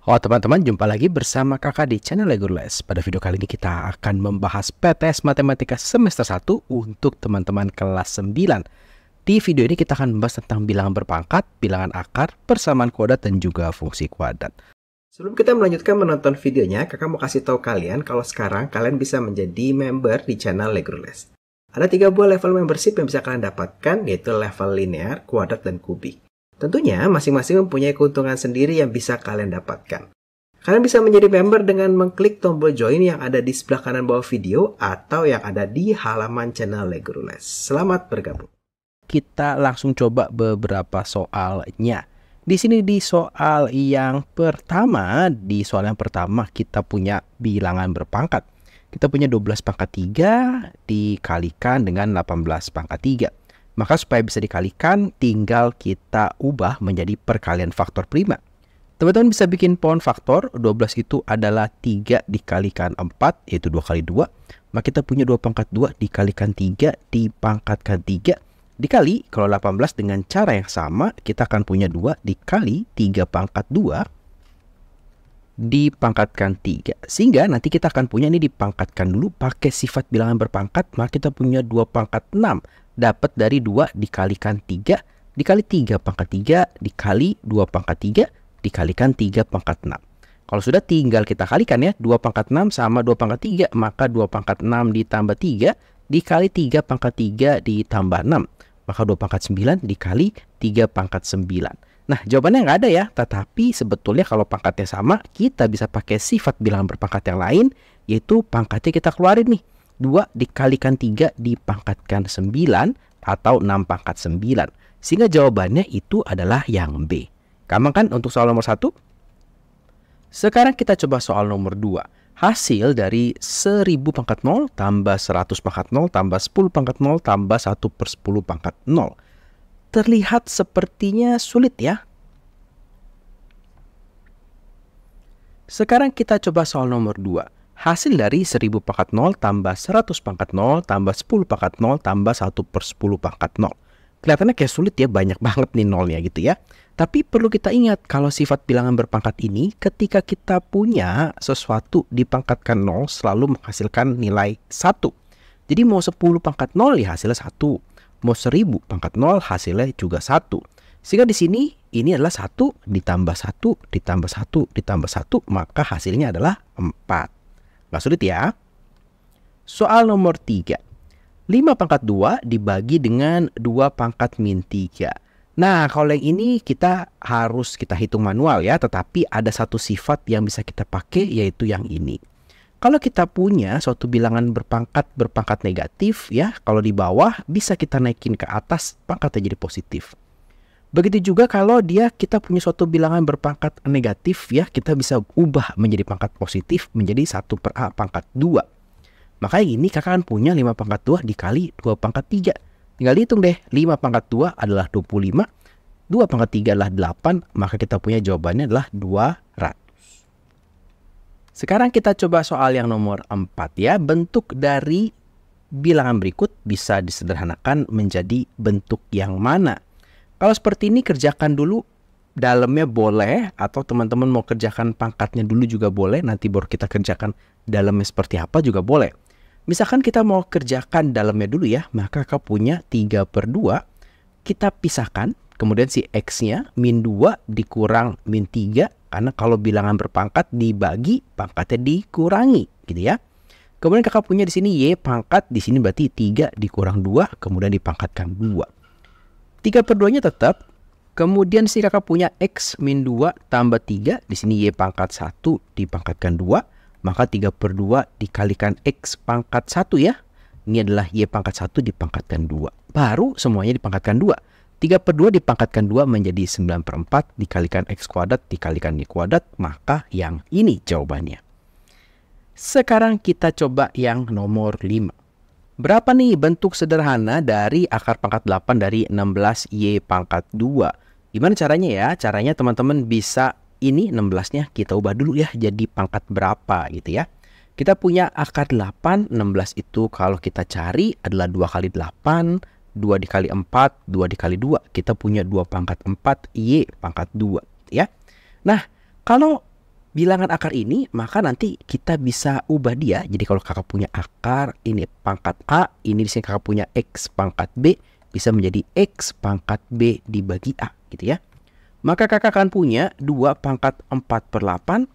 Halo oh, teman-teman, jumpa lagi bersama kakak di channel Legurles Pada video kali ini kita akan membahas PTS Matematika semester 1 untuk teman-teman kelas 9. Di video ini kita akan membahas tentang bilangan berpangkat, bilangan akar, persamaan kuadrat, dan juga fungsi kuadrat. Sebelum kita melanjutkan menonton videonya, kakak mau kasih tahu kalian kalau sekarang kalian bisa menjadi member di channel Legurles Ada tiga buah level membership yang bisa kalian dapatkan, yaitu level linear, kuadrat, dan kubik. Tentunya masing-masing mempunyai keuntungan sendiri yang bisa kalian dapatkan. Kalian bisa menjadi member dengan mengklik tombol join yang ada di sebelah kanan bawah video atau yang ada di halaman channel Legurules. Selamat bergabung. Kita langsung coba beberapa soalnya. Di sini di soal yang pertama, di soal yang pertama kita punya bilangan berpangkat. Kita punya 12 pangkat 3 dikalikan dengan 18 pangkat 3. Maka supaya bisa dikalikan, tinggal kita ubah menjadi perkalian faktor prima. Teman-teman bisa bikin pohon faktor, 12 itu adalah 3 dikalikan 4, yaitu 2 kali 2. Maka kita punya 2 pangkat 2 dikalikan 3 dipangkatkan 3. Dikali kalau 18 dengan cara yang sama, kita akan punya 2 dikali 3 pangkat 2 dipangkatkan 3. Sehingga nanti kita akan punya ini dipangkatkan dulu pakai sifat bilangan berpangkat, maka kita punya 2 pangkat 6 dapat dari 2 dikalikan 3 dikali 3 pangkat 3 dikali 2 pangkat 3 dikalikan 3 pangkat 6. Kalau sudah tinggal kita kalikan ya 2 pangkat 6 sama 2 pangkat 3 maka 2 pangkat 6 ditambah 3 dikali 3 pangkat 3 ditambah 6 maka 2 pangkat 9 dikali 3 pangkat 9. Nah, jawabannya nggak ada ya, tetapi sebetulnya kalau pangkatnya sama, kita bisa pakai sifat bilangan berpangkat yang lain, yaitu pangkatnya kita keluarin nih. 2 dikalikan 3 dipangkatkan 9 atau 6 pangkat 9. Sehingga jawabannya itu adalah yang B. Gampang kan untuk soal nomor 1? Sekarang kita coba soal nomor 2. Hasil dari 1000 pangkat 0 tambah 100 pangkat 0 tambah 10 pangkat 0 tambah 1 per 10 pangkat 0. Terlihat sepertinya sulit ya. Sekarang kita coba soal nomor 2 hasil dari 1000 pangkat 0 tambah 100 pangkat 0 tambah 10 pangkat 0 tambah 1 per 10 pangkat 0. Kelihatannya kayak sulit ya, banyak banget nih nolnya gitu ya. Tapi perlu kita ingat kalau sifat bilangan berpangkat ini ketika kita punya sesuatu dipangkatkan 0 selalu menghasilkan nilai 1. Jadi mau 10 pangkat 0 ya hasilnya 1. Mau 1000 pangkat 0 hasilnya juga 1. Sehingga di sini ini adalah 1 ditambah 1 ditambah 1 ditambah 1 maka hasilnya adalah 4 gak sulit ya? Soal nomor 3. 5 pangkat 2 dibagi dengan 2 pangkat min 3. Nah, kalau yang ini kita harus kita hitung manual ya, tetapi ada satu sifat yang bisa kita pakai yaitu yang ini. Kalau kita punya suatu bilangan berpangkat berpangkat negatif ya, kalau di bawah bisa kita naikin ke atas pangkatnya jadi positif. Begitu juga kalau dia kita punya suatu bilangan berpangkat negatif ya, kita bisa ubah menjadi pangkat positif menjadi satu per A pangkat 2. Makanya ini kakak kan punya 5 pangkat 2 dikali 2 pangkat 3. Tinggal dihitung deh, 5 pangkat 2 adalah 25, 2 pangkat 3 adalah 8, maka kita punya jawabannya adalah 200. Sekarang kita coba soal yang nomor 4 ya, bentuk dari bilangan berikut bisa disederhanakan menjadi bentuk yang mana? Kalau seperti ini kerjakan dulu dalamnya boleh atau teman-teman mau kerjakan pangkatnya dulu juga boleh nanti baru kita kerjakan dalamnya seperti apa juga boleh misalkan kita mau kerjakan dalamnya dulu ya maka kau punya 3 per 2 kita pisahkan kemudian si X nya min 2 dikurang min 3 karena kalau bilangan berpangkat dibagi pangkatnya dikurangi gitu ya kemudian kakak punya di sini Y pangkat di sini berarti 3 dikurang 2 kemudian dipangkatkan 2 3 per 2 nya tetap. Kemudian si kakak punya X min 2 tambah 3. Di sini Y pangkat 1 dipangkatkan 2. Maka 3 per 2 dikalikan X pangkat 1 ya. Ini adalah Y pangkat 1 dipangkatkan 2. Baru semuanya dipangkatkan 2. 3 per 2 dipangkatkan 2 menjadi 9 per 4. Dikalikan X kuadrat dikalikan Y kuadrat. Maka yang ini jawabannya. Sekarang kita coba yang nomor 5. Berapa nih bentuk sederhana dari akar pangkat 8 dari 16Y pangkat 2? Gimana caranya ya? Caranya teman-teman bisa ini 16-nya kita ubah dulu ya jadi pangkat berapa gitu ya. Kita punya akar 8, 16 itu kalau kita cari adalah 2 kali 8, 2 dikali 4, 2 dikali 2. Kita punya 2 pangkat 4, Y pangkat 2 gitu ya. Nah, kalau bilangan akar ini maka nanti kita bisa ubah dia jadi kalau kakak punya akar ini pangkat a ini di sini kakak punya x pangkat b bisa menjadi x pangkat b dibagi a gitu ya maka kakak akan punya 2 pangkat 4 per 8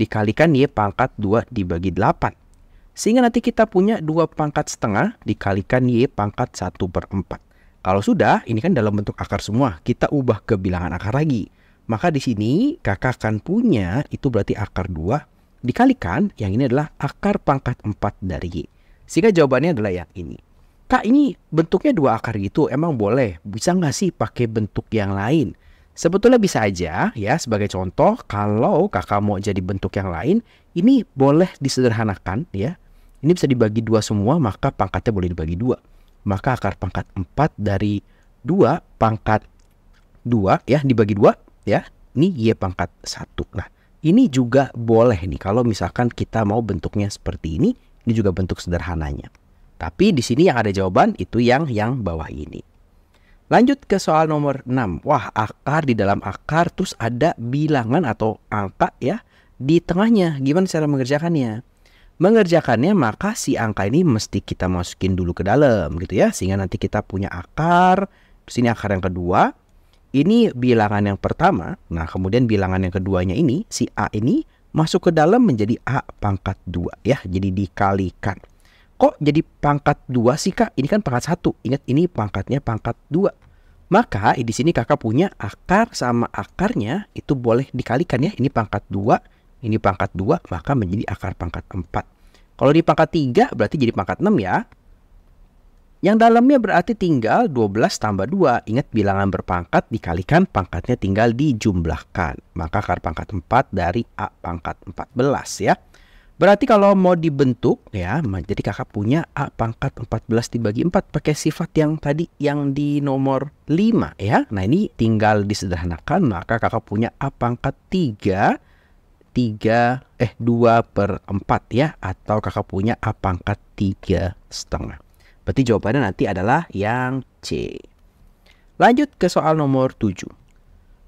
dikalikan y pangkat 2 dibagi 8 sehingga nanti kita punya 2 pangkat setengah dikalikan y pangkat 1 per 4 kalau sudah ini kan dalam bentuk akar semua kita ubah ke bilangan akar lagi maka di sini kakak akan punya itu berarti akar 2 dikalikan yang ini adalah akar pangkat 4 dari Y. Sehingga jawabannya adalah yang ini. Kak ini bentuknya dua akar gitu emang boleh bisa nggak sih pakai bentuk yang lain? Sebetulnya bisa aja ya sebagai contoh kalau kakak mau jadi bentuk yang lain ini boleh disederhanakan ya. Ini bisa dibagi dua semua maka pangkatnya boleh dibagi dua. Maka akar pangkat 4 dari 2 pangkat 2 ya dibagi dua ya. Ini Y pangkat 1. Nah, ini juga boleh nih kalau misalkan kita mau bentuknya seperti ini, ini juga bentuk sederhananya. Tapi di sini yang ada jawaban itu yang yang bawah ini. Lanjut ke soal nomor 6. Wah, akar di dalam akar terus ada bilangan atau angka ya di tengahnya. Gimana cara mengerjakannya? Mengerjakannya maka si angka ini mesti kita masukin dulu ke dalam gitu ya. Sehingga nanti kita punya akar. Terus ini akar yang kedua. Ini bilangan yang pertama. Nah, kemudian bilangan yang keduanya ini, si A ini masuk ke dalam menjadi A pangkat 2 ya. Jadi dikalikan. Kok jadi pangkat 2 sih Kak? Ini kan pangkat 1. Ingat ini pangkatnya pangkat 2. Maka eh, di sini kakak punya akar sama akarnya itu boleh dikalikan ya. Ini pangkat 2, ini pangkat 2 maka menjadi akar pangkat 4. Kalau di pangkat 3 berarti jadi pangkat 6 ya yang dalamnya berarti tinggal 12 tambah 2. Ingat bilangan berpangkat dikalikan pangkatnya tinggal dijumlahkan. Maka akar pangkat 4 dari A pangkat 14 ya. Berarti kalau mau dibentuk ya, jadi kakak punya A pangkat 14 dibagi 4 pakai sifat yang tadi yang di nomor 5 ya. Nah ini tinggal disederhanakan maka kakak punya A pangkat 3, 3 eh 2 per 4 ya. Atau kakak punya A pangkat 3 setengah. Berarti jawabannya nanti adalah yang C. Lanjut ke soal nomor 7.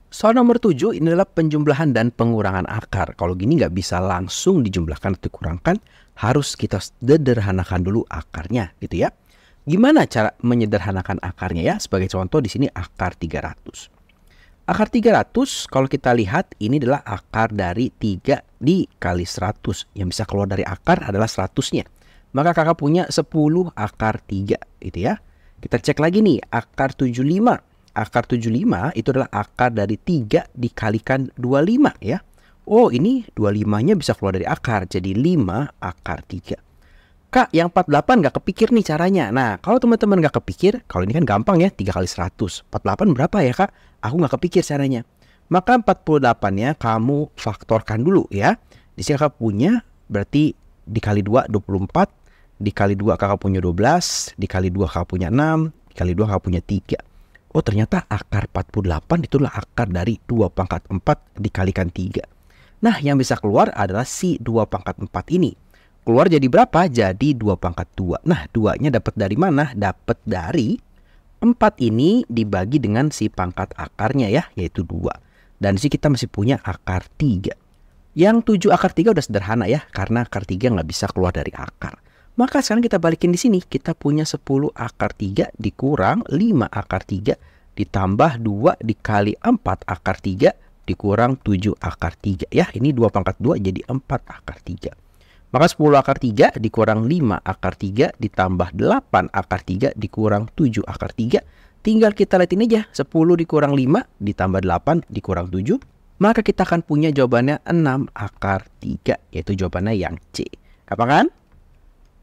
Soal nomor 7 ini adalah penjumlahan dan pengurangan akar. Kalau gini nggak bisa langsung dijumlahkan atau dikurangkan, harus kita sederhanakan dulu akarnya gitu ya. Gimana cara menyederhanakan akarnya ya? Sebagai contoh di sini akar 300. Akar 300 kalau kita lihat ini adalah akar dari 3 dikali 100. Yang bisa keluar dari akar adalah 100-nya maka kakak punya 10 akar 3 gitu ya. Kita cek lagi nih akar 75. Akar 75 itu adalah akar dari 3 dikalikan 25 ya. Oh ini 25-nya bisa keluar dari akar jadi 5 akar 3. Kak, yang 48 nggak kepikir nih caranya. Nah, kalau teman-teman nggak kepikir, kalau ini kan gampang ya, 3 kali 100. 48 berapa ya, Kak? Aku nggak kepikir caranya. Maka 48-nya kamu faktorkan dulu ya. Di sini Kakak punya berarti dikali 2, 24 dikali 2 kakak punya 12, dikali 2 kakak punya 6, dikali 2 kakak punya 3. Oh ternyata akar 48 itulah akar dari 2 pangkat 4 dikalikan 3. Nah yang bisa keluar adalah si 2 pangkat 4 ini. Keluar jadi berapa? Jadi 2 pangkat 2. Nah 2-nya dapat dari mana? Dapat dari 4 ini dibagi dengan si pangkat akarnya ya, yaitu 2. Dan sih kita masih punya akar 3. Yang 7 akar 3 udah sederhana ya, karena akar 3 nggak bisa keluar dari akar. Maka sekarang kita balikin di sini. Kita punya 10 akar 3 dikurang 5 akar 3 ditambah 2 dikali 4 akar 3 dikurang 7 akar 3. Ya, ini 2 pangkat 2 jadi 4 akar 3. Maka 10 akar 3 dikurang 5 akar 3 ditambah 8 akar 3 dikurang 7 akar 3. Tinggal kita lihat ini aja. 10 dikurang 5 ditambah 8 dikurang 7 maka kita akan punya jawabannya 6 akar 3, yaitu jawabannya yang C. Apa kan?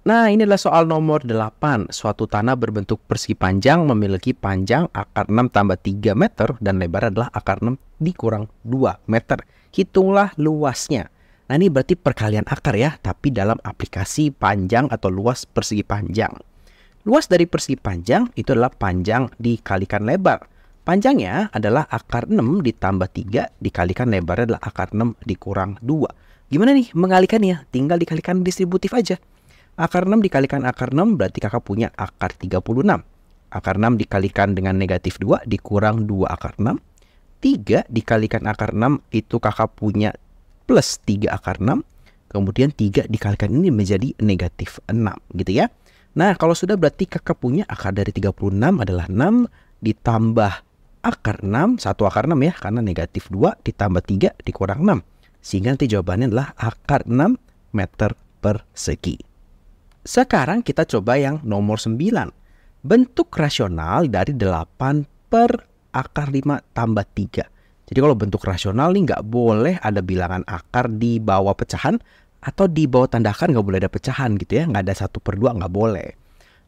Nah, ini adalah soal nomor 8. Suatu tanah berbentuk persegi panjang memiliki panjang akar 6 tambah 3 meter dan lebar adalah akar 6 dikurang 2 meter. Hitunglah luasnya. Nah, ini berarti perkalian akar ya, tapi dalam aplikasi panjang atau luas persegi panjang. Luas dari persegi panjang itu adalah panjang dikalikan lebar. Panjangnya adalah akar 6 ditambah 3 dikalikan lebar adalah akar 6 dikurang 2. Gimana nih mengalikannya? Tinggal dikalikan distributif aja. Akar 6 dikalikan akar 6 berarti kakak punya akar 36. Akar 6 dikalikan dengan negatif 2 dikurang 2 akar 6. 3 dikalikan akar 6 itu kakak punya plus 3 akar 6. Kemudian 3 dikalikan ini menjadi negatif 6 gitu ya. Nah kalau sudah berarti kakak punya akar dari 36 adalah 6 ditambah akar 6. 1 akar 6 ya karena negatif 2 ditambah 3 dikurang 6. Sehingga nanti jawabannya adalah akar 6 meter persegi. Sekarang kita coba yang nomor 9. Bentuk rasional dari 8 per akar 5 tambah 3. Jadi kalau bentuk rasional nih nggak boleh ada bilangan akar di bawah pecahan atau di bawah tanda akar nggak boleh ada pecahan gitu ya. Nggak ada 1 per 2 nggak boleh.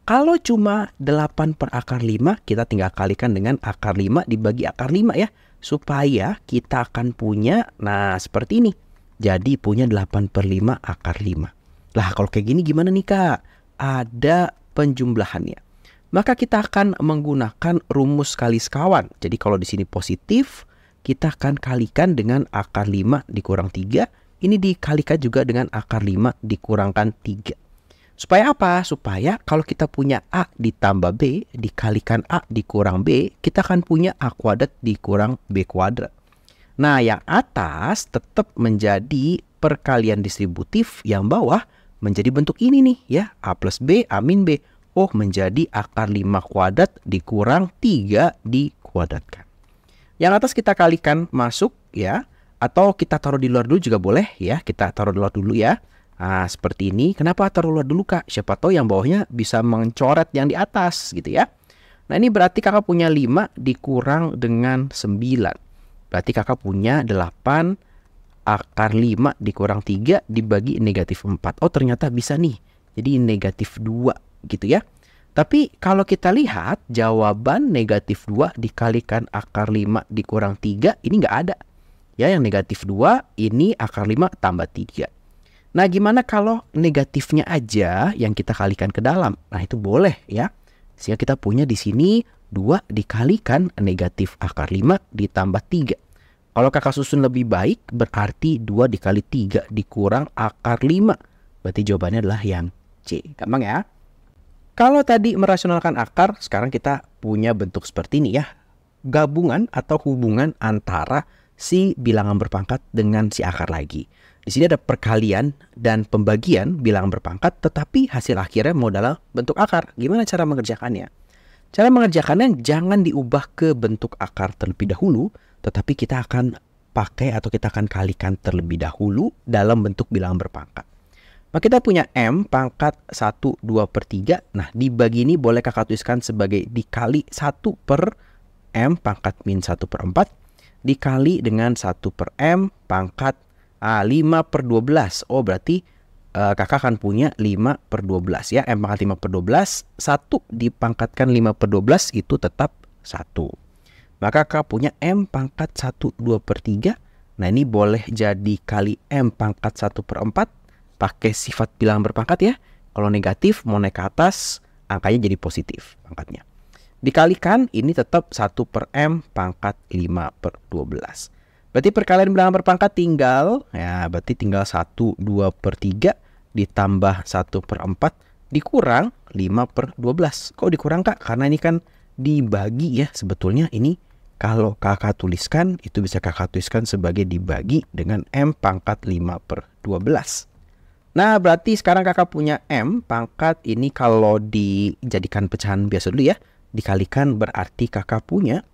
Kalau cuma 8 per akar 5 kita tinggal kalikan dengan akar 5 dibagi akar 5 ya. Supaya kita akan punya, nah seperti ini. Jadi punya 8 per 5 akar 5. Lah kalau kayak gini gimana nih kak? Ada penjumlahannya. Maka kita akan menggunakan rumus kali sekawan. Jadi kalau di sini positif, kita akan kalikan dengan akar 5 dikurang 3. Ini dikalikan juga dengan akar 5 dikurangkan 3. Supaya apa? Supaya kalau kita punya A ditambah B, dikalikan A dikurang B, kita akan punya A kuadrat dikurang B kuadrat. Nah, yang atas tetap menjadi perkalian distributif, yang bawah menjadi bentuk ini nih ya. A plus B, A min B. Oh menjadi akar 5 kuadrat dikurang 3 dikuadratkan. Yang atas kita kalikan masuk ya. Atau kita taruh di luar dulu juga boleh ya. Kita taruh di luar dulu ya. Nah, seperti ini. Kenapa taruh luar dulu, Kak? Siapa tahu yang bawahnya bisa mencoret yang di atas gitu ya. Nah, ini berarti kakak punya 5 dikurang dengan 9. Berarti kakak punya 8 akar 5 dikurang 3 dibagi negatif 4. Oh ternyata bisa nih. Jadi negatif 2 gitu ya. Tapi kalau kita lihat jawaban negatif 2 dikalikan akar 5 dikurang 3 ini nggak ada. Ya yang negatif 2 ini akar 5 tambah 3. Nah gimana kalau negatifnya aja yang kita kalikan ke dalam? Nah itu boleh ya. Sehingga kita punya di sini 2 dikalikan negatif akar 5 ditambah 3. Kalau kakak susun lebih baik berarti 2 dikali 3 dikurang akar 5. Berarti jawabannya adalah yang C. Gampang ya? Kalau tadi merasionalkan akar, sekarang kita punya bentuk seperti ini ya. Gabungan atau hubungan antara si bilangan berpangkat dengan si akar lagi. Di sini ada perkalian dan pembagian bilangan berpangkat, tetapi hasil akhirnya mau dalam bentuk akar. Gimana cara mengerjakannya? Cara mengerjakannya jangan diubah ke bentuk akar terlebih dahulu, tetapi kita akan pakai atau kita akan kalikan terlebih dahulu dalam bentuk bilangan berpangkat. Maka kita punya M pangkat 1, 2 per 3. Nah, dibagi ini boleh kakak tuliskan sebagai dikali 1 per M pangkat min 1 per 4. Dikali dengan 1 per M pangkat ah, 5 per 12. Oh, berarti uh, kakak akan punya 5 per 12 ya. M pangkat 5 per 12. 1 dipangkatkan 5 per 12 itu tetap 1 maka K punya M pangkat 1 2 per 3. Nah ini boleh jadi kali M pangkat 1 per 4 pakai sifat bilangan berpangkat ya. Kalau negatif mau naik ke atas angkanya jadi positif pangkatnya. Dikalikan ini tetap 1 per M pangkat 5 per 12. Berarti perkalian bilangan berpangkat tinggal ya berarti tinggal 1 2 per 3 ditambah 1 per 4 dikurang 5 per 12. Kok dikurang kak? Karena ini kan dibagi ya sebetulnya ini kalau kakak tuliskan, itu bisa kakak tuliskan sebagai dibagi dengan M pangkat 5 per 12. Nah, berarti sekarang kakak punya M pangkat ini kalau dijadikan pecahan biasa dulu ya. Dikalikan berarti kakak punya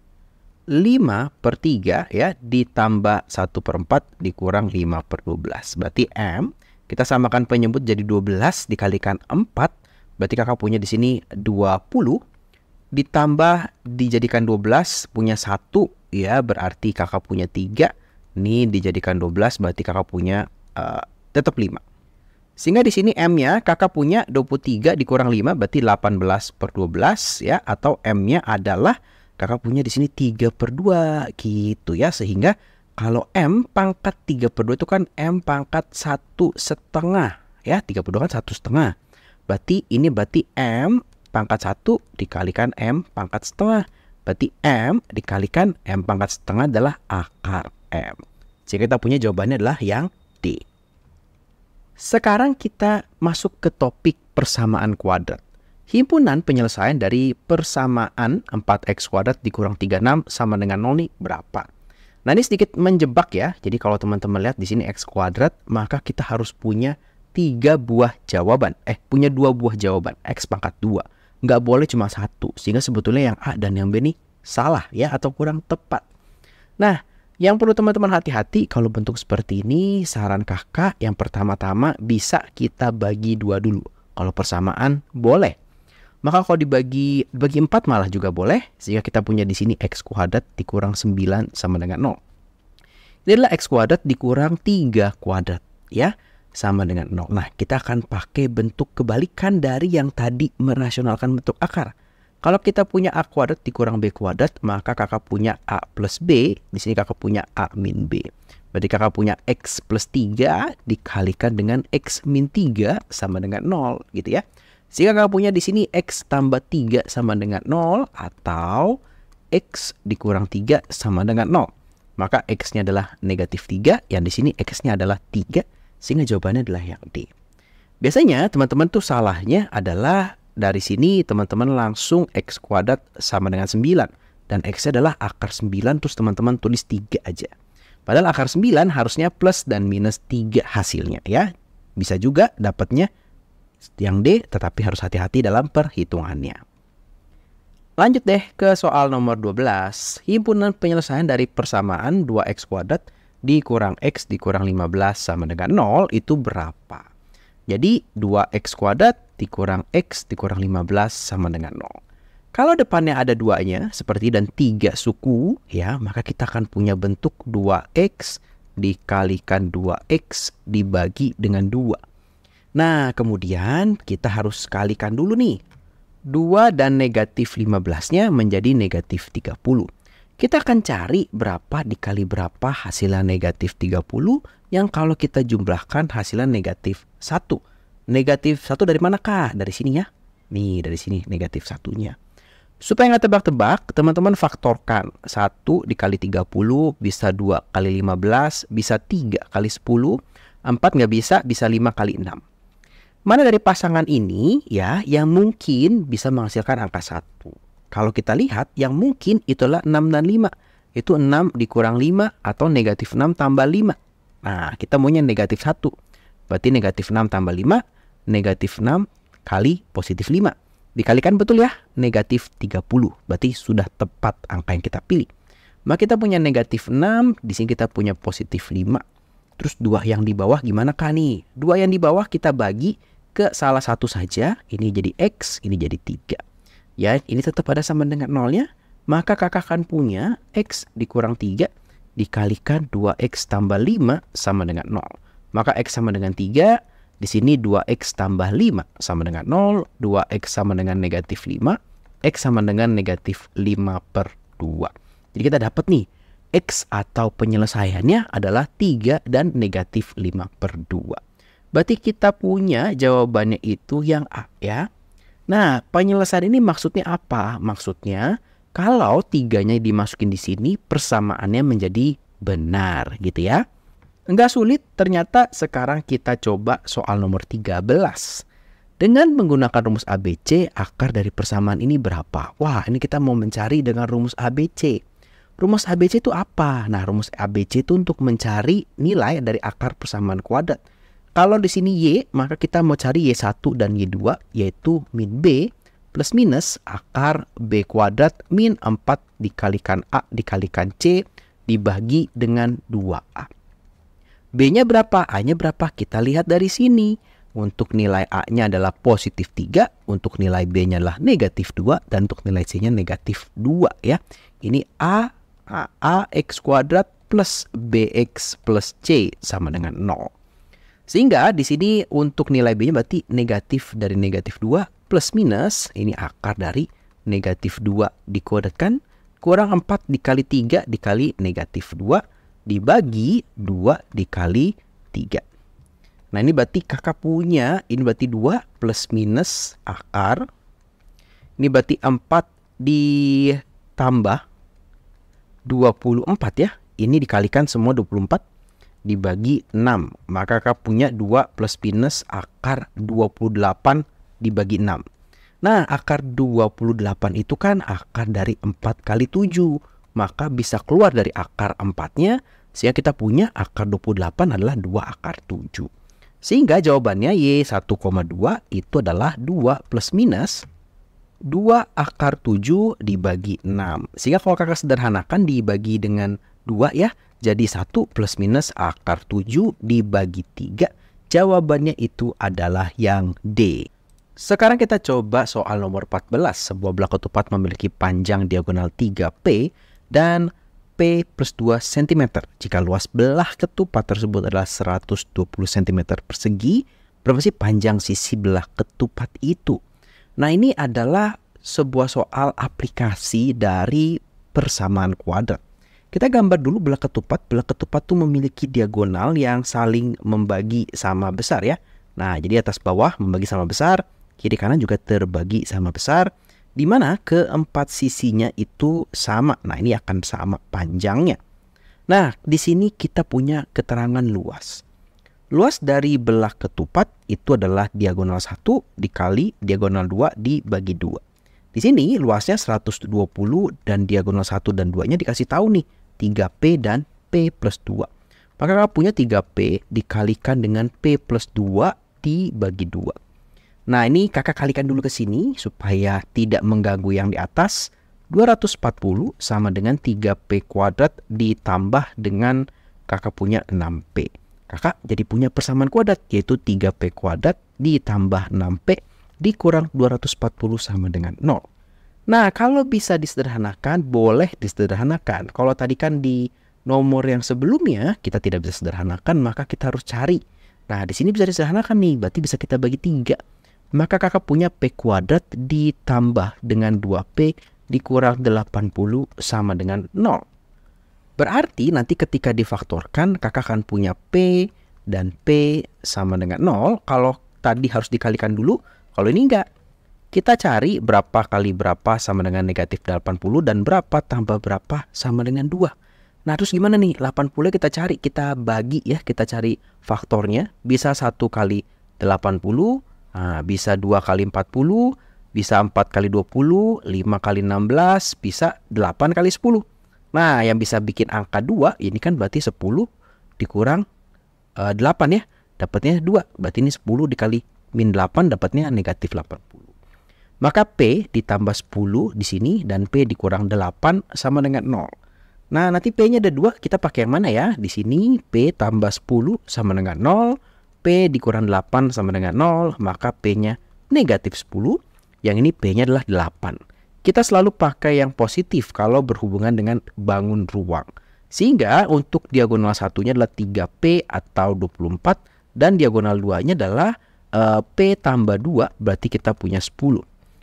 5 per 3 ya ditambah 1 per 4 dikurang 5 per 12. Berarti M kita samakan penyebut jadi 12 dikalikan 4. Berarti kakak punya di sini 20 ditambah dijadikan 12 punya satu ya berarti kakak punya tiga ini dijadikan 12 berarti kakak punya uh, tetap 5 sehingga di sini M-nya kakak punya 23 dikurang 5 berarti 18 per 12 ya atau M-nya adalah kakak punya di sini 3 per 2 gitu ya sehingga kalau M pangkat 3 per 2 itu kan M pangkat 1 setengah ya 3 per 2 kan 1 setengah berarti ini berarti M pangkat 1 dikalikan M pangkat setengah. Berarti M dikalikan M pangkat setengah adalah akar M. Jadi kita punya jawabannya adalah yang D. Sekarang kita masuk ke topik persamaan kuadrat. Himpunan penyelesaian dari persamaan 4x kuadrat dikurang 36 sama dengan 0 nih berapa? Nah ini sedikit menjebak ya. Jadi kalau teman-teman lihat di sini x kuadrat maka kita harus punya tiga buah jawaban. Eh punya dua buah jawaban. X pangkat 2 nggak boleh cuma satu. Sehingga sebetulnya yang A dan yang B nih salah ya atau kurang tepat. Nah, yang perlu teman-teman hati-hati kalau bentuk seperti ini, saran kakak yang pertama-tama bisa kita bagi dua dulu. Kalau persamaan boleh. Maka kalau dibagi bagi 4 malah juga boleh sehingga kita punya di sini x kuadrat dikurang 9 sama dengan 0. Ini adalah x kuadrat dikurang 3 kuadrat ya sama dengan 0. Nah, kita akan pakai bentuk kebalikan dari yang tadi merasionalkan bentuk akar. Kalau kita punya A kuadrat dikurang B kuadrat, maka kakak punya A plus B. Di sini kakak punya A min B. Berarti kakak punya X plus 3 dikalikan dengan X min 3 sama dengan 0 gitu ya. Sehingga kakak punya di sini X tambah 3 sama dengan 0 atau X dikurang 3 sama dengan 0. Maka X-nya adalah negatif 3, yang di sini X-nya adalah 3 sehingga jawabannya adalah yang D. Biasanya teman-teman tuh salahnya adalah dari sini teman-teman langsung X kuadrat sama dengan 9. Dan x adalah akar 9 terus teman-teman tulis 3 aja. Padahal akar 9 harusnya plus dan minus 3 hasilnya ya. Bisa juga dapatnya yang D tetapi harus hati-hati dalam perhitungannya. Lanjut deh ke soal nomor 12. Himpunan penyelesaian dari persamaan 2x kuadrat dikurang X dikurang 15 sama dengan 0 itu berapa? Jadi 2X kuadrat dikurang X dikurang 15 sama dengan 0. Kalau depannya ada duanya seperti dan tiga suku ya maka kita akan punya bentuk 2X dikalikan 2X dibagi dengan 2. Nah kemudian kita harus kalikan dulu nih 2 dan negatif 15-nya menjadi negatif 30. Kita akan cari berapa dikali berapa hasilnya negatif 30 yang kalau kita jumlahkan hasilnya negatif 1. Negatif 1 dari manakah? Dari sini ya. Nih dari sini negatif satunya. Supaya nggak tebak-tebak, teman-teman faktorkan. 1 dikali 30 bisa 2 kali 15, bisa 3 kali 10, 4 nggak bisa, bisa 5 kali 6. Mana dari pasangan ini ya yang mungkin bisa menghasilkan angka 1. Kalau kita lihat yang mungkin itulah 6 dan 5. Itu 6 dikurang 5 atau negatif 6 tambah 5. Nah kita maunya negatif 1. Berarti negatif 6 tambah 5, negatif 6 kali positif 5. Dikalikan betul ya, negatif 30. Berarti sudah tepat angka yang kita pilih. Maka kita punya negatif 6, di sini kita punya positif 5. Terus dua yang di bawah gimana kah nih? Dua yang di bawah kita bagi ke salah satu saja. Ini jadi X, ini jadi 3 ya ini tetap ada sama dengan nolnya, maka kakak akan punya X dikurang 3 dikalikan 2X tambah 5 sama dengan 0. Maka X sama dengan 3, di sini 2X tambah 5 sama dengan 0, 2X sama dengan negatif 5, X sama dengan negatif 5 per 2. Jadi kita dapat nih, X atau penyelesaiannya adalah 3 dan negatif 5 per 2. Berarti kita punya jawabannya itu yang A ya Nah, penyelesaian ini maksudnya apa? Maksudnya kalau tiganya dimasukin di sini persamaannya menjadi benar gitu ya. Enggak sulit, ternyata sekarang kita coba soal nomor 13. Dengan menggunakan rumus ABC, akar dari persamaan ini berapa? Wah, ini kita mau mencari dengan rumus ABC. Rumus ABC itu apa? Nah, rumus ABC itu untuk mencari nilai dari akar persamaan kuadrat. Kalau di sini Y, maka kita mau cari Y1 dan Y2, yaitu min B plus minus akar B kuadrat min 4 dikalikan A dikalikan C dibagi dengan 2A. B-nya berapa? A-nya berapa? Kita lihat dari sini. Untuk nilai A-nya adalah positif 3, untuk nilai B-nya adalah negatif 2, dan untuk nilai C-nya negatif 2 ya. Ini A, A, A, X kuadrat plus BX plus C sama dengan 0. Sehingga di sini untuk nilai B-nya berarti negatif dari negatif 2 plus minus ini akar dari negatif 2 dikuadratkan kurang 4 dikali 3 dikali negatif 2 dibagi 2 dikali 3. Nah ini berarti kakak punya ini berarti 2 plus minus akar. Ini berarti 4 ditambah 24 ya. Ini dikalikan semua 24 dibagi 6. Maka Kakak punya 2 plus minus akar 28 dibagi 6. Nah, akar 28 itu kan akar dari 4 kali 7. Maka bisa keluar dari akar 4-nya. Sehingga kita punya akar 28 adalah 2 akar 7. Sehingga jawabannya Y1,2 itu adalah 2 plus minus 2 akar 7 dibagi 6. Sehingga kalau kakak sederhanakan dibagi dengan 2 ya. Jadi 1 plus minus akar 7 dibagi 3. Jawabannya itu adalah yang D. Sekarang kita coba soal nomor 14. Sebuah belah ketupat memiliki panjang diagonal 3P dan P plus 2 cm. Jika luas belah ketupat tersebut adalah 120 cm persegi, berapa sih panjang sisi belah ketupat itu? Nah ini adalah sebuah soal aplikasi dari persamaan kuadrat. Kita gambar dulu belah ketupat. Belah ketupat tuh memiliki diagonal yang saling membagi sama besar ya. Nah, jadi atas bawah membagi sama besar, kiri kanan juga terbagi sama besar. Di mana keempat sisinya itu sama. Nah, ini akan sama panjangnya. Nah, di sini kita punya keterangan luas. Luas dari belah ketupat itu adalah diagonal 1 dikali diagonal 2 dibagi 2. Di sini luasnya 120 dan diagonal 1 dan 2-nya dikasih tahu nih 3P dan P plus 2. Maka punya 3P dikalikan dengan P plus 2 dibagi 2. Nah ini kakak kalikan dulu ke sini supaya tidak mengganggu yang di atas. 240 sama dengan 3P kuadrat ditambah dengan kakak punya 6P. Kakak jadi punya persamaan kuadrat yaitu 3P kuadrat ditambah 6P dikurang 240 sama dengan 0. Nah, kalau bisa disederhanakan, boleh disederhanakan. Kalau tadi kan di nomor yang sebelumnya kita tidak bisa sederhanakan, maka kita harus cari. Nah, di sini bisa disederhanakan nih, berarti bisa kita bagi 3. Maka kakak punya P kuadrat ditambah dengan 2P dikurang 80 sama dengan 0. Berarti nanti ketika difaktorkan kakak akan punya P dan P sama dengan 0. Kalau tadi harus dikalikan dulu, kalau ini enggak, kita cari berapa kali berapa sama dengan negatif 80 dan berapa tambah berapa sama dengan 2. Nah terus gimana nih 80 kita cari, kita bagi ya, kita cari faktornya. Bisa satu kali 80, nah, bisa dua kali 40, bisa 4 kali 20, 5 kali 16, bisa 8 kali 10. Nah, yang bisa bikin angka 2 ini kan berarti 10 dikurang uh, eh, 8 ya. Dapatnya 2. Berarti ini 10 dikali min 8 dapatnya negatif 80. Maka P ditambah 10 di sini dan P dikurang 8 sama dengan 0. Nah nanti P-nya ada 2 kita pakai yang mana ya? Di sini P tambah 10 sama dengan 0, P dikurang 8 sama dengan 0, maka P-nya negatif 10, yang ini P-nya adalah 8. Kita selalu pakai yang positif kalau berhubungan dengan bangun ruang. Sehingga untuk diagonal satunya adalah 3P atau 24 dan diagonal 2-nya adalah uh, P tambah 2 berarti kita punya 10.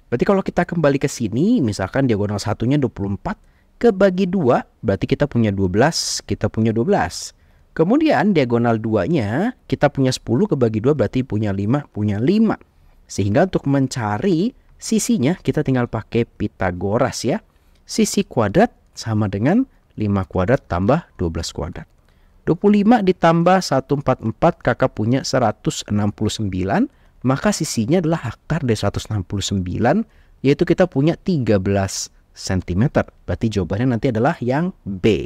Berarti kalau kita kembali ke sini, misalkan diagonal satunya 24, kebagi 2 berarti kita punya 12, kita punya 12. Kemudian diagonal 2-nya kita punya 10 kebagi 2 berarti punya 5, punya 5. Sehingga untuk mencari sisinya kita tinggal pakai Pitagoras ya. Sisi kuadrat sama dengan 5 kuadrat tambah 12 kuadrat. 25 ditambah 144 kakak punya 169 maka sisinya adalah akar dari 169 yaitu kita punya 13 cm. Berarti jawabannya nanti adalah yang B.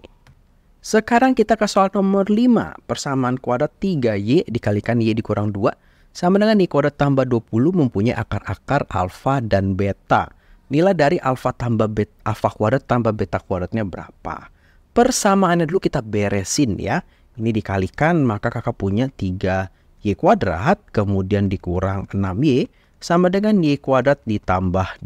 Sekarang kita ke soal nomor 5. Persamaan kuadrat 3Y dikalikan Y dikurang 2 sama dengan Y kuadrat tambah 20 mempunyai akar-akar alfa dan beta. Nilai dari alfa tambah beta, alfa kuadrat tambah beta kuadratnya berapa? persamaannya dulu kita beresin ya. Ini dikalikan maka kakak punya 3Y kuadrat kemudian dikurang 6Y sama dengan Y kuadrat ditambah 20.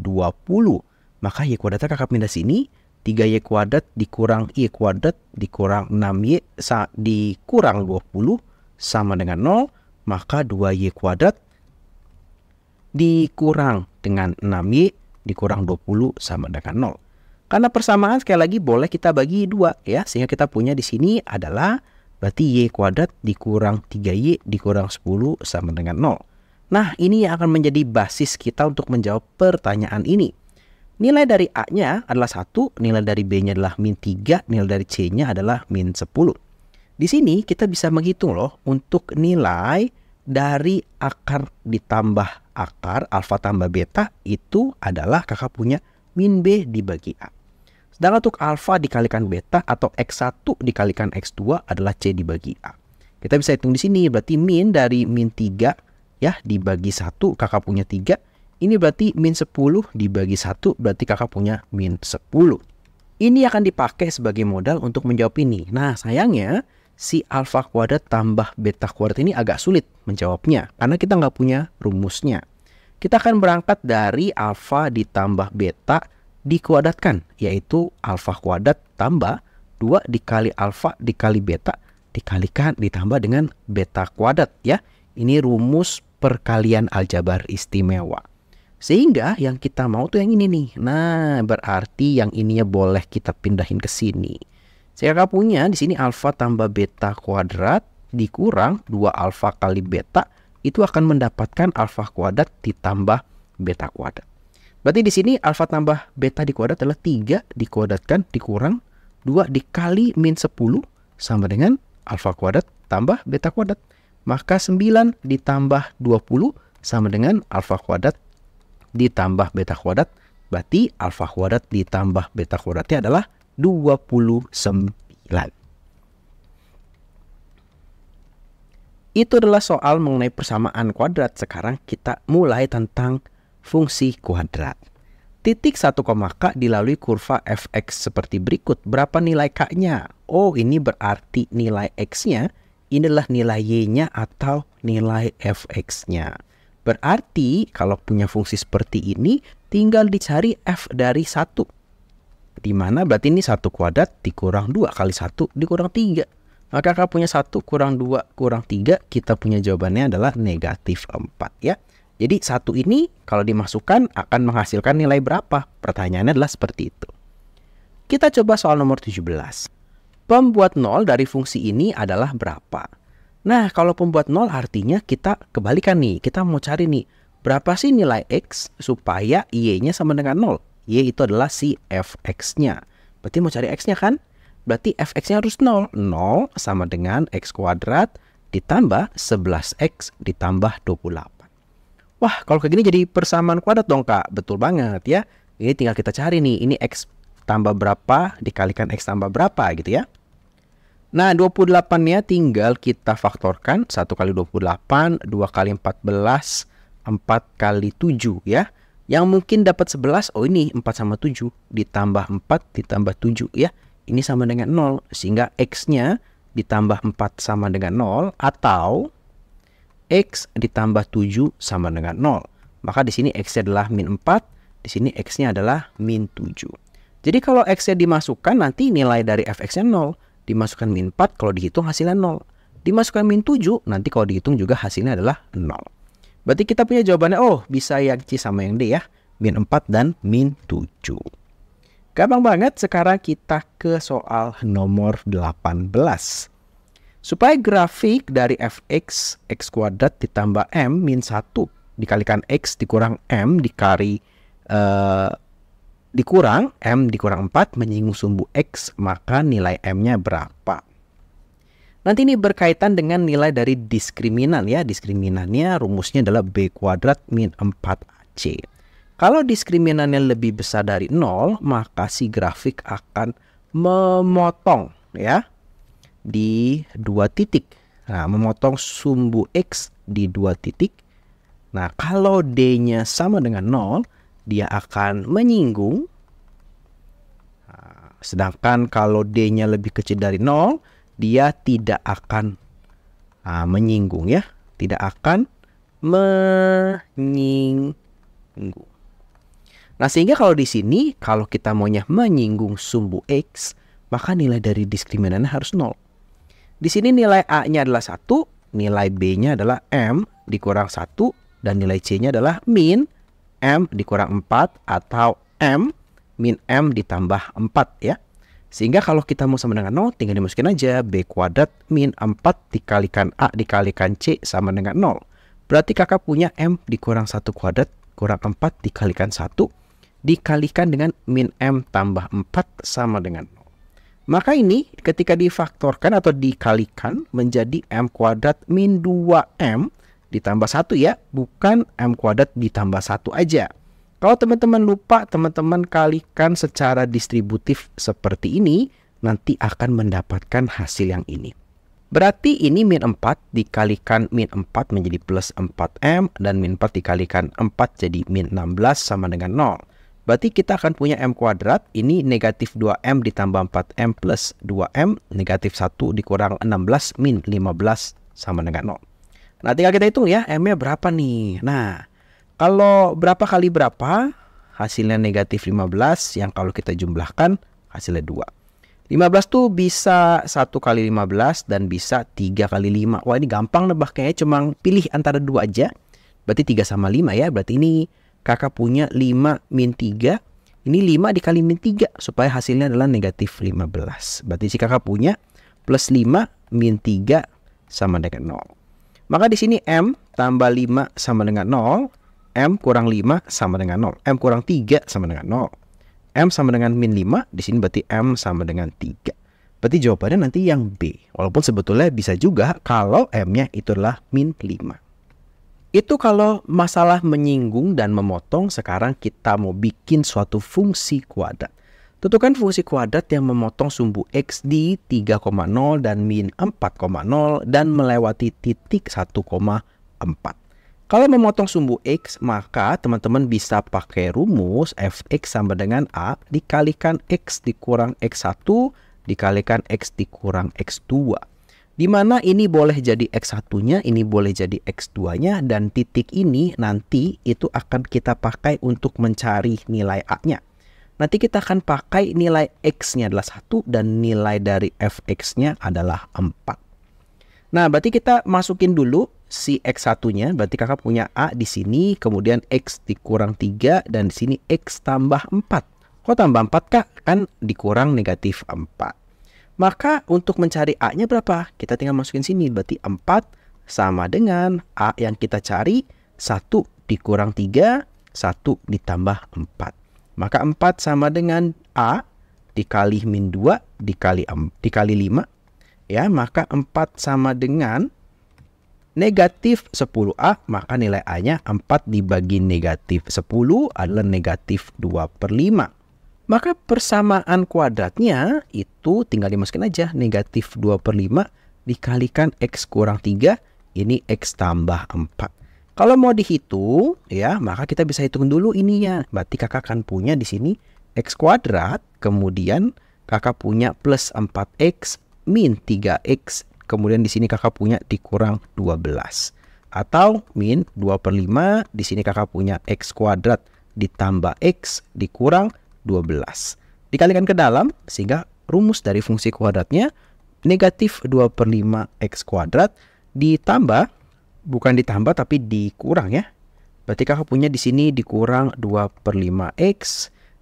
Maka Y kuadratnya kakak pindah sini. 3Y kuadrat dikurang Y kuadrat dikurang 6Y dikurang 20 sama dengan 0. Maka 2Y kuadrat dikurang dengan 6Y dikurang 20 sama dengan 0. Karena persamaan sekali lagi boleh kita bagi dua ya. Sehingga kita punya di sini adalah berarti Y kuadrat dikurang 3Y dikurang 10 sama dengan 0. Nah ini yang akan menjadi basis kita untuk menjawab pertanyaan ini. Nilai dari A-nya adalah 1, nilai dari B-nya adalah min 3, nilai dari C-nya adalah min 10. Di sini kita bisa menghitung loh untuk nilai dari akar ditambah akar, alfa tambah beta itu adalah kakak punya min B dibagi A. Sedangkan untuk alfa dikalikan beta atau X1 dikalikan X2 adalah C dibagi A. Kita bisa hitung di sini, berarti min dari min 3 ya dibagi 1, kakak punya 3. Ini berarti min 10 dibagi 1, berarti kakak punya min 10. Ini akan dipakai sebagai modal untuk menjawab ini. Nah, sayangnya si alfa kuadrat tambah beta kuadrat ini agak sulit menjawabnya. Karena kita nggak punya rumusnya. Kita akan berangkat dari alfa ditambah beta dikuadatkan, yaitu alfa kuadrat tambah 2 dikali alfa dikali beta dikalikan ditambah dengan beta kuadrat ya. Ini rumus perkalian aljabar istimewa. Sehingga yang kita mau tuh yang ini nih. Nah, berarti yang ininya boleh kita pindahin ke sini. Saya punya di sini alfa tambah beta kuadrat dikurang 2 alfa kali beta itu akan mendapatkan alfa kuadrat ditambah beta kuadrat. Berarti di sini alfa tambah beta dikuadrat adalah 3 dikuadratkan dikurang 2 dikali min 10 sama dengan alfa kuadrat tambah beta kuadrat. Maka 9 ditambah 20 sama dengan alfa kuadrat ditambah beta kuadrat. Berarti alfa kuadrat ditambah beta kuadratnya adalah 29. Itu adalah soal mengenai persamaan kuadrat. Sekarang kita mulai tentang fungsi kuadrat. Titik 1, k dilalui kurva fx seperti berikut. Berapa nilai k-nya? Oh, ini berarti nilai x-nya. Inilah nilai y-nya atau nilai fx-nya. Berarti kalau punya fungsi seperti ini, tinggal dicari f dari 1. Di mana berarti ini 1 kuadrat dikurang 2 kali 1 dikurang 3. Maka kalau punya 1 kurang 2 kurang 3, kita punya jawabannya adalah negatif 4 ya. Jadi satu ini kalau dimasukkan akan menghasilkan nilai berapa? Pertanyaannya adalah seperti itu. Kita coba soal nomor 17. Pembuat nol dari fungsi ini adalah berapa? Nah, kalau pembuat nol artinya kita kebalikan nih. Kita mau cari nih, berapa sih nilai X supaya Y-nya sama dengan nol? Y itu adalah si fx-nya. Berarti mau cari x-nya kan? Berarti fx-nya harus nol. Nol sama dengan x kuadrat ditambah 11x ditambah 28. Wah, kalau kayak gini jadi persamaan kuadrat dong, Kak. Betul banget ya. Ini tinggal kita cari nih, ini X tambah berapa dikalikan X tambah berapa gitu ya. Nah, 28-nya tinggal kita faktorkan 1 kali 28, 2 kali 14, 4 kali 7 ya. Yang mungkin dapat 11, oh ini 4 sama 7 ditambah 4 ditambah 7 ya. Ini sama dengan 0 sehingga X-nya ditambah 4 sama dengan 0 atau X ditambah 7 sama dengan 0. Maka di sini X-nya adalah min 4, di sini X-nya adalah min 7. Jadi kalau X-nya dimasukkan nanti nilai dari fx-nya 0. Dimasukkan min 4 kalau dihitung hasilnya 0. Dimasukkan min 7 nanti kalau dihitung juga hasilnya adalah 0. Berarti kita punya jawabannya, oh bisa yang C sama yang D ya. Min 4 dan min 7. Gampang banget, sekarang kita ke soal nomor 18. Supaya grafik dari fx x kuadrat ditambah m min 1 dikalikan x dikurang m dikali uh, eh, dikurang m dikurang 4 menyinggung sumbu x maka nilai m-nya berapa? Nanti ini berkaitan dengan nilai dari diskriminan ya. Diskriminannya rumusnya adalah B kuadrat min 4AC. Kalau diskriminannya lebih besar dari 0, maka si grafik akan memotong ya di dua titik. Nah, memotong sumbu X di dua titik. Nah, kalau D-nya sama dengan 0, dia akan menyinggung. Nah, sedangkan kalau D-nya lebih kecil dari 0, dia tidak akan nah, menyinggung ya. Tidak akan menyinggung. Nah, sehingga kalau di sini, kalau kita maunya menyinggung sumbu X, maka nilai dari diskriminannya harus 0. Di sini nilai A-nya adalah 1, nilai B-nya adalah M dikurang 1, dan nilai C-nya adalah min M dikurang 4 atau M min M ditambah 4 ya. Sehingga kalau kita mau sama dengan 0 tinggal dimasukin aja B kuadrat min 4 dikalikan A dikalikan C sama dengan 0. Berarti kakak punya M dikurang 1 kuadrat kurang 4 dikalikan 1 dikalikan dengan min M tambah 4 sama dengan 0. Maka ini ketika difaktorkan atau dikalikan menjadi M kuadrat min 2M ditambah 1 ya, bukan M kuadrat ditambah 1 aja. Kalau teman-teman lupa, teman-teman kalikan secara distributif seperti ini, nanti akan mendapatkan hasil yang ini. Berarti ini min 4 dikalikan min 4 menjadi plus 4M dan min 4 dikalikan 4 jadi min 16 sama dengan 0. Berarti kita akan punya M kuadrat, ini negatif 2M ditambah 4M plus 2M, negatif 1 dikurang 16, min 15 sama dengan 0. Nah, tinggal kita hitung ya, M-nya berapa nih. Nah, kalau berapa kali berapa, hasilnya negatif 15, yang kalau kita jumlahkan hasilnya 2. 15 tuh bisa 1 kali 15 dan bisa 3 kali 5. Wah, ini gampang nebaknya, ya, cuma pilih antara 2 aja. Berarti 3 sama 5 ya, berarti ini kakak punya 5 min 3. Ini 5 dikali min 3 supaya hasilnya adalah negatif 15. Berarti si kakak punya plus 5 min 3 sama dengan 0. Maka di sini M tambah 5 sama dengan 0. M kurang 5 sama dengan 0. M kurang 3 sama dengan 0. M sama dengan min 5. Di sini berarti M sama dengan 3. Berarti jawabannya nanti yang B. Walaupun sebetulnya bisa juga kalau M-nya itu adalah min 5. Itu kalau masalah menyinggung dan memotong, sekarang kita mau bikin suatu fungsi kuadrat. Tentukan fungsi kuadrat yang memotong sumbu x di 3,0 dan min 4,0 dan melewati titik 1,4. Kalau memotong sumbu x, maka teman-teman bisa pakai rumus fx sama dengan a dikalikan x dikurang x1 dikalikan x dikurang x2 di mana ini boleh jadi x satunya, ini boleh jadi X2-nya, dan titik ini nanti itu akan kita pakai untuk mencari nilai A-nya. Nanti kita akan pakai nilai X-nya adalah satu dan nilai dari f x nya adalah 4. Nah, berarti kita masukin dulu si x satunya. berarti kakak punya A di sini, kemudian X dikurang tiga dan di sini X tambah empat. Kok tambah empat kak? Kan dikurang negatif empat. Maka untuk mencari A-nya berapa? Kita tinggal masukin sini. Berarti 4 sama dengan A yang kita cari 1 dikurang 3, 1 ditambah 4. Maka 4 sama dengan A dikali min 2 dikali, um, dikali 5. Ya, maka 4 sama dengan negatif 10A, maka nilai A-nya 4 dibagi negatif 10 adalah negatif 2 per 5. Maka persamaan kuadratnya itu tinggal dimasukin aja. Negatif 2 per 5 dikalikan X kurang 3. Ini X tambah 4. Kalau mau dihitung ya maka kita bisa hitung dulu ininya. Berarti kakak akan punya di sini X kuadrat. Kemudian kakak punya plus 4X min 3X. Kemudian di sini kakak punya dikurang 12 atau min 2 per 5. Di sini kakak punya x kuadrat ditambah x dikurang 12. Dikalikan ke dalam sehingga rumus dari fungsi kuadratnya negatif 2 per 5 x kuadrat ditambah, bukan ditambah tapi dikurang ya. Berarti kakak punya di sini dikurang 2 per 5 x.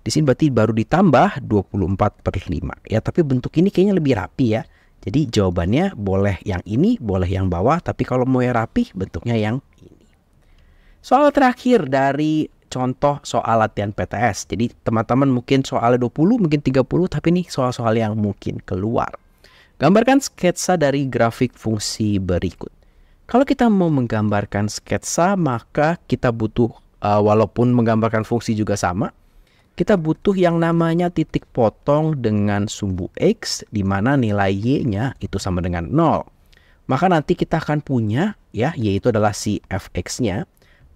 Di sini berarti baru ditambah 24 per 5. Ya tapi bentuk ini kayaknya lebih rapi ya. Jadi jawabannya boleh yang ini, boleh yang bawah, tapi kalau mau yang rapi bentuknya yang ini. Soal terakhir dari contoh soal latihan PTS. Jadi teman-teman mungkin soal 20, mungkin 30, tapi nih soal-soal yang mungkin keluar. Gambarkan sketsa dari grafik fungsi berikut. Kalau kita mau menggambarkan sketsa, maka kita butuh eh, walaupun menggambarkan fungsi juga sama, kita butuh yang namanya titik potong dengan sumbu X di mana nilai Y-nya itu sama dengan 0. Maka nanti kita akan punya ya, yaitu adalah si fx-nya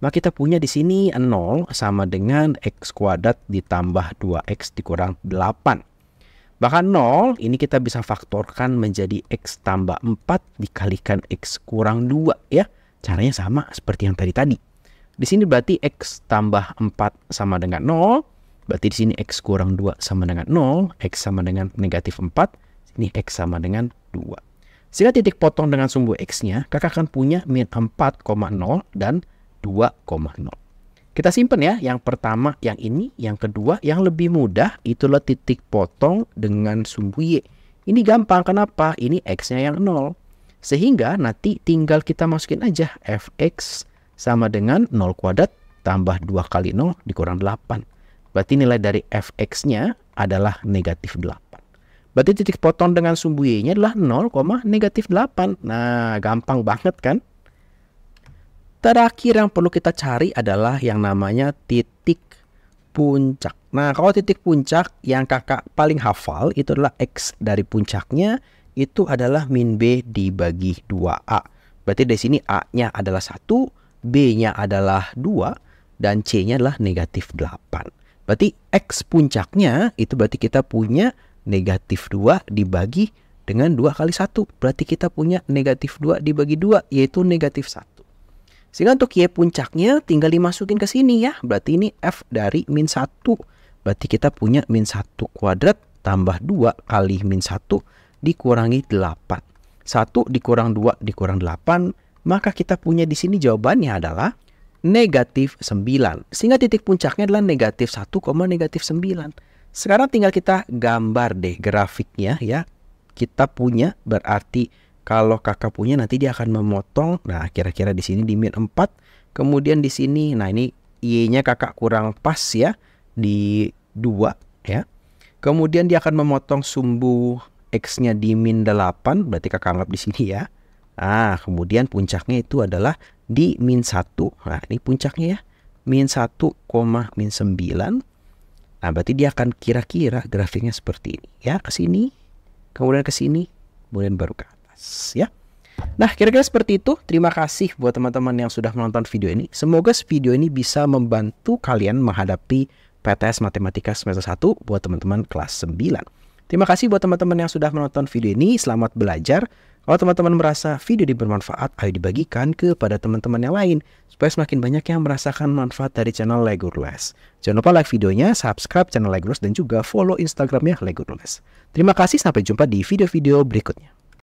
maka nah, kita punya di sini 0 sama dengan x kuadrat ditambah 2x dikurang 8. Bahkan 0 ini kita bisa faktorkan menjadi x tambah 4 dikalikan x kurang 2 ya. Caranya sama seperti yang tadi-tadi. Di sini berarti x tambah 4 sama dengan 0. Berarti di sini x kurang 2 sama dengan 0. x sama dengan negatif 4. Ini x sama dengan 2. Sehingga titik potong dengan sumbu x-nya, kakak akan punya min 4,0 dan 2,0. Kita simpen ya, yang pertama yang ini, yang kedua yang lebih mudah itulah titik potong dengan sumbu Y. Ini gampang, kenapa? Ini X-nya yang 0. Sehingga nanti tinggal kita masukin aja Fx sama dengan 0 kuadrat tambah 2 kali 0 dikurang 8. Berarti nilai dari Fx-nya adalah negatif 8. Berarti titik potong dengan sumbu Y-nya adalah 0, negatif 8. Nah, gampang banget kan? Terakhir yang perlu kita cari adalah yang namanya titik puncak. Nah, kalau titik puncak yang kakak paling hafal itu adalah X dari puncaknya itu adalah min B dibagi 2A. Berarti di sini A-nya adalah 1, B-nya adalah 2, dan C-nya adalah negatif 8. Berarti X puncaknya itu berarti kita punya negatif 2 dibagi dengan 2 kali 1. Berarti kita punya negatif 2 dibagi 2 yaitu negatif 1. Sehingga untuk Y puncaknya tinggal dimasukin ke sini ya. Berarti ini F dari min 1. Berarti kita punya min 1 kuadrat tambah 2 kali min 1 dikurangi 8. 1 dikurang 2 dikurang 8. Maka kita punya di sini jawabannya adalah negatif 9. Sehingga titik puncaknya adalah negatif 1, negatif 9. Sekarang tinggal kita gambar deh grafiknya ya. Kita punya berarti kalau kakak punya nanti dia akan memotong. Nah, kira-kira di sini di min 4. Kemudian di sini, nah ini Y-nya kakak kurang pas ya di 2 ya. Kemudian dia akan memotong sumbu X-nya di min 8, berarti kakak anggap di sini ya. Nah, kemudian puncaknya itu adalah di min 1. Nah, ini puncaknya ya. Min 1, min 9. Nah, berarti dia akan kira-kira grafiknya seperti ini ya, ke sini, kemudian ke sini, kemudian baru ke Mas ya. Nah, kira-kira seperti itu. Terima kasih buat teman-teman yang sudah menonton video ini. Semoga video ini bisa membantu kalian menghadapi PTS Matematika semester 1 buat teman-teman kelas 9. Terima kasih buat teman-teman yang sudah menonton video ini. Selamat belajar. Kalau teman-teman merasa video ini bermanfaat, ayo dibagikan kepada teman-teman yang lain supaya semakin banyak yang merasakan manfaat dari channel Legurless. Jangan lupa like videonya, subscribe channel Legurless, dan juga follow Instagramnya Legurless. Terima kasih, sampai jumpa di video-video berikutnya.